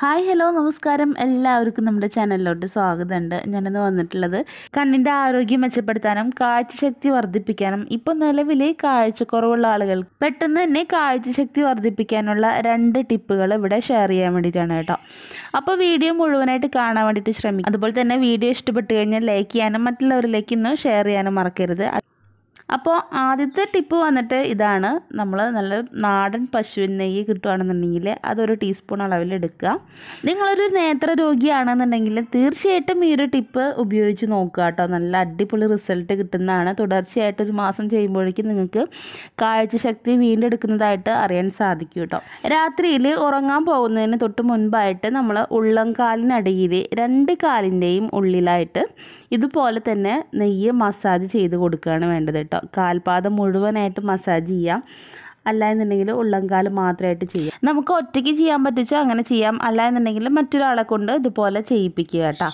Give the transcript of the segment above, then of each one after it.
hi hello നമസ്കാരം എല്ലാവർക്കും നമ്മുടെ ചാനലിലോട്ട് സ്വാഗതമുണ്ട് ഞാനിന്ന് വന്നിട്ടുള്ളത് കണ്ണിൻ്റെ ആരോഗ്യം മെച്ചപ്പെടുത്താനും കാഴ്ചശക്തി വർദ്ധിപ്പിക്കാനും ഇപ്പോൾ നിലവിലെ കാഴ്ചക്കുറവുള്ള ആളുകൾക്ക് പെട്ടെന്ന് തന്നെ കാഴ്ചശക്തി വർദ്ധിപ്പിക്കാനുള്ള രണ്ട് ടിപ്പുകൾ ഇവിടെ ഷെയർ ചെയ്യാൻ വേണ്ടിയിട്ടാണ് കേട്ടോ അപ്പോൾ വീഡിയോ മുഴുവനായിട്ട് കാണാൻ വേണ്ടിയിട്ട് ശ്രമിക്കും അതുപോലെ തന്നെ വീഡിയോ ഇഷ്ടപ്പെട്ട് കഴിഞ്ഞാൽ ലൈക്ക് ചെയ്യാനും മറ്റുള്ളവരിലേക്ക് ഇന്ന് ഷെയർ ചെയ്യാനും മറക്കരുത് അപ്പോൾ ആദ്യത്തെ ടിപ്പ് വന്നിട്ട് ഇതാണ് നമ്മൾ നല്ല നാടൻ പശുവിൻ നെയ്യ് കിട്ടുകയാണെന്നുണ്ടെങ്കിൽ അതൊരു ടീസ്പൂൺ അളവിൽ എടുക്കുക നിങ്ങളൊരു നേത്ര രോഗിയാണെന്നുണ്ടെങ്കിൽ തീർച്ചയായിട്ടും ഈ ഒരു ടിപ്പ് ഉപയോഗിച്ച് നോക്കുക കേട്ടോ നല്ല അടിപൊളി റിസൾട്ട് കിട്ടുന്നതാണ് തുടർച്ചയായിട്ട് ഒരു മാസം ചെയ്യുമ്പോഴേക്കും നിങ്ങൾക്ക് കാഴ്ചശക്തി വീണ്ടെടുക്കുന്നതായിട്ട് അറിയാൻ സാധിക്കും കേട്ടോ രാത്രിയിൽ ഉറങ്ങാൻ പോകുന്നതിന് തൊട്ട് മുൻപായിട്ട് നമ്മൾ ഉള്ളംകാലിനടിയിൽ രണ്ട് കാലിൻ്റെയും ഉള്ളിലായിട്ട് ഇതുപോലെ തന്നെ നെയ്യ് മസാജ് ചെയ്ത് കൊടുക്കുകയാണ് വേണ്ടത് കേട്ടോ കാൽപാദം മുഴുവനായിട്ട് മസാജ് ചെയ്യാം അല്ല എന്നുണ്ടെങ്കിൽ ഉള്ളംകാൽ മാത്രമായിട്ട് ചെയ്യാം നമുക്ക് ഒറ്റയ്ക്ക് ചെയ്യാൻ പറ്റിച്ച അങ്ങനെ ചെയ്യാം അല്ല എന്നുണ്ടെങ്കിൽ മറ്റൊരാളെ കൊണ്ട് ഇതുപോലെ ചെയ്യിപ്പിക്കുക കേട്ടോ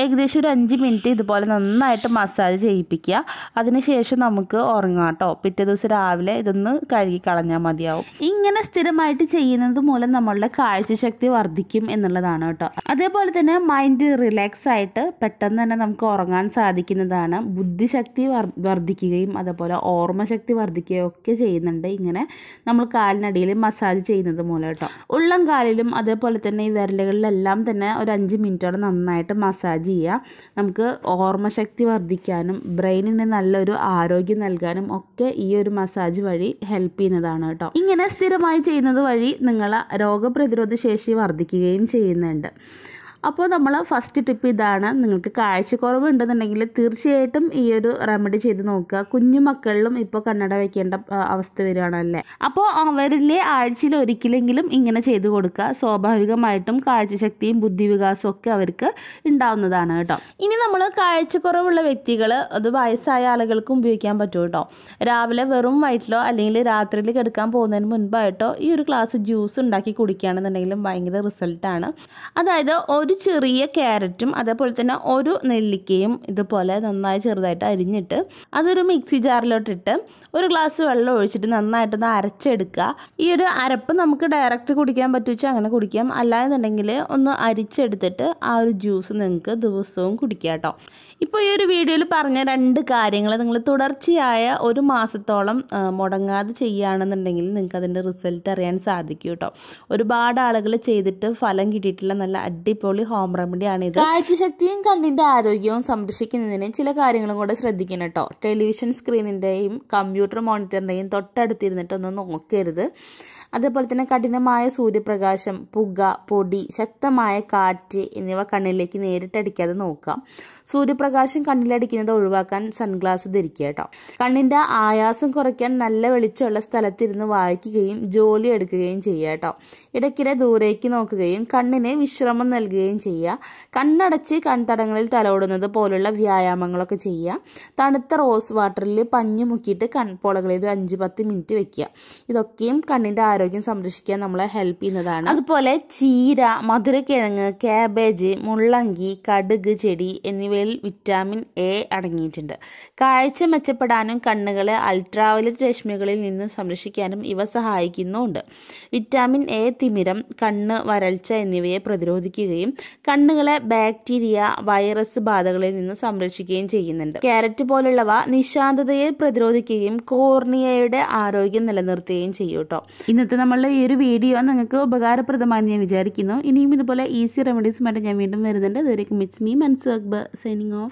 ഏകദേശം ഒരു അഞ്ച് മിനിറ്റ് ഇതുപോലെ നന്നായിട്ട് മസാജ് ചെയ്യിപ്പിക്കുക അതിനുശേഷം നമുക്ക് ഉറങ്ങാം കേട്ടോ പിറ്റേ ദിവസം രാവിലെ ഇതൊന്ന് കഴുകി കളഞ്ഞാൽ മതിയാവും ഇങ്ങനെ സ്ഥിരമായിട്ട് ചെയ്യുന്നത് മൂലം നമ്മളുടെ കാഴ്ചശക്തി വർദ്ധിക്കും എന്നുള്ളതാണ് കേട്ടോ അതേപോലെ തന്നെ മൈൻഡ് റിലാക്സ് ആയിട്ട് പെട്ടെന്ന് തന്നെ നമുക്ക് ഉറങ്ങാൻ സാധിക്കുന്നതാണ് ബുദ്ധിശക്തി വർദ്ധിക്കുകയും അതുപോലെ ഓർമ്മശക്തി വർദ്ധിക്കുകയും ഒക്കെ ചെയ്യുന്നുണ്ട് ഇങ്ങനെ നമ്മൾ കാലിനടിയിൽ മസാജ് ചെയ്യുന്നത് മൂലം കേട്ടോ ഉള്ളം കാലിലും അതേപോലെ തന്നെ ഈ വിരലുകളിലെല്ലാം തന്നെ ഒരു അഞ്ച് മിനിറ്റോടെ നന്നായിട്ട് മസാജ് ചെയ്യുക നമുക്ക് ഓർമ്മശക്തി വർദ്ധിക്കാനും ബ്രെയിനിന് നല്ലൊരു ആരോഗ്യം നൽകാനും ഒക്കെ ഈ ഒരു മസാജ് വഴി ഹെൽപ്പ് ചെയ്യുന്നതാണ് കേട്ടോ ഇങ്ങനെ സ്ഥിരമായി ചെയ്യുന്നത് വഴി നിങ്ങളെ രോഗപ്രതിരോധ ശേഷി വർദ്ധിക്കുകയും ചെയ്യുന്നുണ്ട് അപ്പോൾ നമ്മൾ ഫസ്റ്റ് ടിപ്പ് ഇതാണ് നിങ്ങൾക്ക് കാഴ്ചക്കുറവ് ഉണ്ടെന്നുണ്ടെങ്കിൽ തീർച്ചയായിട്ടും ഈ ഒരു റെമഡി ചെയ്ത് നോക്കുക കുഞ്ഞു മക്കളിലും ഇപ്പോൾ കണ്ണട വയ്ക്കേണ്ട അവസ്ഥ വരികയാണല്ലേ അപ്പോൾ അവരിലെ ആഴ്ചയിൽ ഒരിക്കലെങ്കിലും ഇങ്ങനെ ചെയ്തു കൊടുക്കുക സ്വാഭാവികമായിട്ടും കാഴ്ചശക്തിയും ബുദ്ധിവികാസവും ഒക്കെ അവർക്ക് ഉണ്ടാവുന്നതാണ് കേട്ടോ ഇനി നമ്മൾ കാഴ്ചക്കുറവുള്ള വ്യക്തികൾ അത് വയസ്സായ ആളുകൾക്കും ഉപയോഗിക്കാൻ പറ്റും കേട്ടോ രാവിലെ വെറും വയറ്റിലോ അല്ലെങ്കിൽ രാത്രിയിൽ കിടക്കാൻ പോകുന്നതിന് മുൻപായിട്ടോ ഈ ഒരു ഗ്ലാസ് ജ്യൂസ് ഉണ്ടാക്കി കുടിക്കുകയാണെന്നുണ്ടെങ്കിലും ഭയങ്കര റിസൾട്ടാണ് അതായത് ഒരു ചെറിയ ക്യാരറ്റും അതേപോലെ തന്നെ ഒരു നെല്ലിക്കയും ഇതുപോലെ നന്നായി ചെറുതായിട്ട് അരിഞ്ഞിട്ട് അതൊരു മിക്സി ജാറിലോട്ടിട്ട് ഒരു ഗ്ലാസ് വെള്ളം ഒഴിച്ചിട്ട് നന്നായിട്ടൊന്ന് അരച്ചെടുക്കുക ഈ ഒരു അരപ്പ് നമുക്ക് ഡയറക്റ്റ് കുടിക്കാൻ പറ്റുവെച്ചാൽ അങ്ങനെ കുടിക്കാം അല്ലാന്നുണ്ടെങ്കിൽ ഒന്ന് അരിച്ചെടുത്തിട്ട് ആ ഒരു ജ്യൂസ് നിങ്ങൾക്ക് ദിവസവും കുടിക്കാം കേട്ടോ ഇപ്പോൾ ഈ ഒരു വീഡിയോയിൽ പറഞ്ഞ രണ്ട് കാര്യങ്ങൾ നിങ്ങൾ തുടർച്ചയായ ഒരു മാസത്തോളം മുടങ്ങാതെ ചെയ്യുകയാണെന്നുണ്ടെങ്കിൽ നിങ്ങൾക്ക് അതിൻ്റെ റിസൾട്ട് അറിയാൻ സാധിക്കും കേട്ടോ ഒരുപാട് ആളുകൾ ചെയ്തിട്ട് ഫലം കിട്ടിയിട്ടില്ല നല്ല അടിപൊളി അടിപൊളി ഹോം ഇത് കാഴ്ചശക്തിയും കണ്ണിന്റെ ആരോഗ്യവും സംരക്ഷിക്കുന്നതിന് ചില കാര്യങ്ങളും കൂടെ ശ്രദ്ധിക്കണം കേട്ടോ ടെലിവിഷൻ സ്ക്രീനിന്റെയും കമ്പ്യൂട്ടർ തൊട്ടടുത്തിരുന്നിട്ട് തൊട്ടടുത്തിരുന്നിട്ടൊന്നും നോക്കരുത് അതേപോലെ തന്നെ കഠിനമായ സൂര്യപ്രകാശം പുക പൊടി ശക്തമായ കാറ്റ് എന്നിവ കണ്ണിലേക്ക് നേരിട്ടടിക്കാതെ നോക്കാം സൂര്യപ്രകാശം കണ്ണിലടിക്കുന്നത് ഒഴിവാക്കാൻ സൺഗ്ലാസ് ധരിക്കുക കേട്ടോ കണ്ണിന്റെ ആയാസം കുറയ്ക്കാൻ നല്ല വെളിച്ചമുള്ള സ്ഥലത്തിരുന്ന് വായിക്കുകയും ജോലി എടുക്കുകയും ചെയ്യുക കേട്ടോ ഇടയ്ക്കിടെ ദൂരേക്ക് നോക്കുകയും കണ്ണിന് വിശ്രമം നൽകുകയും ചെയ്യുകയും ചെയ്യുക കണ്ണടച്ച് കൺതടങ്ങളിൽ തലോടുന്നത് പോലുള്ള വ്യായാമങ്ങളൊക്കെ ചെയ്യുക തണുത്ത റോസ് വാട്ടറിൽ പഞ്ഞു മുക്കിയിട്ട് കൺപോളകളിൽ ഒരു അഞ്ച് പത്ത് മിനിറ്റ് വെക്കുക ഇതൊക്കെയും കണ്ണിൻ്റെ ആരോഗ്യം സംരക്ഷിക്കാൻ നമ്മളെ ഹെൽപ്പ് ചെയ്യുന്നതാണ് അതുപോലെ ചീര മധുരക്കിഴങ്ങ് ക്യാബേജ് മുള്ളങ്കി കടുക് ചെടി എന്നിവയിൽ വിറ്റാമിൻ എ അടങ്ങിയിട്ടുണ്ട് കാഴ്ച മെച്ചപ്പെടാനും കണ്ണുകളെ അൾട്രാവയലറ്റ് രശ്മികളിൽ നിന്ന് സംരക്ഷിക്കാനും ഇവ സഹായിക്കുന്നുണ്ട് വിറ്റാമിൻ എ തിമിരം കണ്ണ് വരൾച്ച എന്നിവയെ പ്രതിരോധിക്കുകയും കണ്ണുകളെ ബാക്ടീരിയ വൈറസ് ബാധകളിൽ നിന്ന് സംരക്ഷിക്കുകയും ചെയ്യുന്നുണ്ട് ക്യാരറ്റ് പോലുള്ളവ നിശാന്തതയെ പ്രതിരോധിക്കുകയും കോർണിയയുടെ ആരോഗ്യം നിലനിർത്തുകയും ചെയ്യും കേട്ടോ ഇന്നത്തെ നമ്മളുടെ ഈ ഒരു വീഡിയോ നിങ്ങൾക്ക് ഉപകാരപ്രദമാണെന്ന് ഞാൻ വിചാരിക്കുന്നു ഇനിയും ഇതുപോലെ ഈസി റെമഡീസുമായിട്ട് ഞാൻ വീണ്ടും വരുന്നുണ്ട് ഇതുവരെയും മിറ്റ്സ് മീ മൻസ് അക്ബർ സൈനിങ് ഓഫ്